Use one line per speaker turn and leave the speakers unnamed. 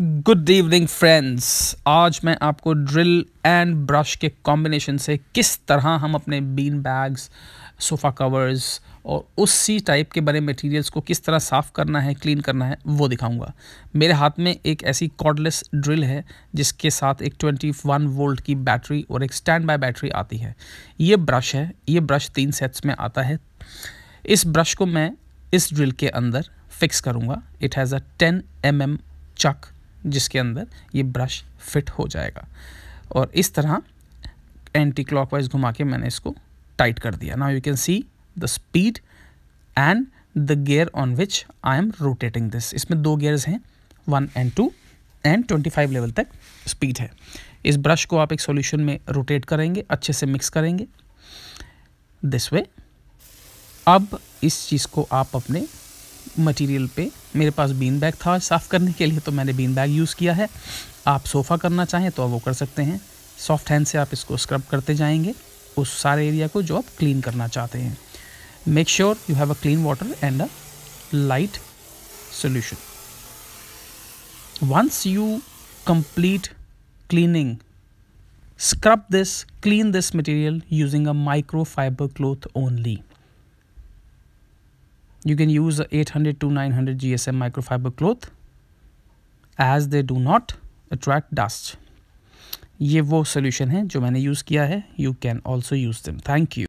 Good evening friends आज मैं आपको ड्रिल एंड ब्रश के कॉम्बिनेशन से किस तरह हम अपने बीन बैग्स सोफ़ा कवर्स और उसी टाइप के बने मटेरियल्स को किस तरह साफ़ करना है क्लीन करना है वो दिखाऊंगा मेरे हाथ में एक ऐसी कॉर्डलेस ड्रिल है जिसके साथ एक 21 वोल्ट की बैटरी और एक स्टैंड बाय बैटरी आती है ये ब्रश है ये ब्रश तीन सेट्स में आता है इस ब्रश को मैं इस ड्रिल के अंदर फिक्स करूँगा it has a ten M M chuck जिसके अंदर ये ब्रश फिट हो जाएगा और इस तरह एंटी क्लॉकवाइज घुमा के मैंने इसको टाइट कर दिया now you can see the speed and the gear on which I am rotating this इसमें दो गेयर्स हैं one and two and twenty five level तक स्पीड है इस ब्रश को आप एक सॉल्यूशन में रोटेट करेंगे अच्छे से मिक्स करेंगे दिस वे अब इस चीज़ को आप अपने मटेरियल पे मेरे पास बीन बैग था साफ़ करने के लिए तो मैंने बीन बैग यूज़ किया है आप सोफ़ा करना चाहें तो आप वो कर सकते हैं सॉफ्ट हैंड से आप इसको स्क्रब करते जाएंगे उस सारे एरिया को जो आप क्लीन करना चाहते हैं make sure you have a clean water and a light solution once you complete cleaning scrub this clean this material using a microfibre cloth only you can use 800 to 900 GSM microfiber cloth as they do not attract dust. ये वो solution है जो मैंने use किया है you can also use them thank you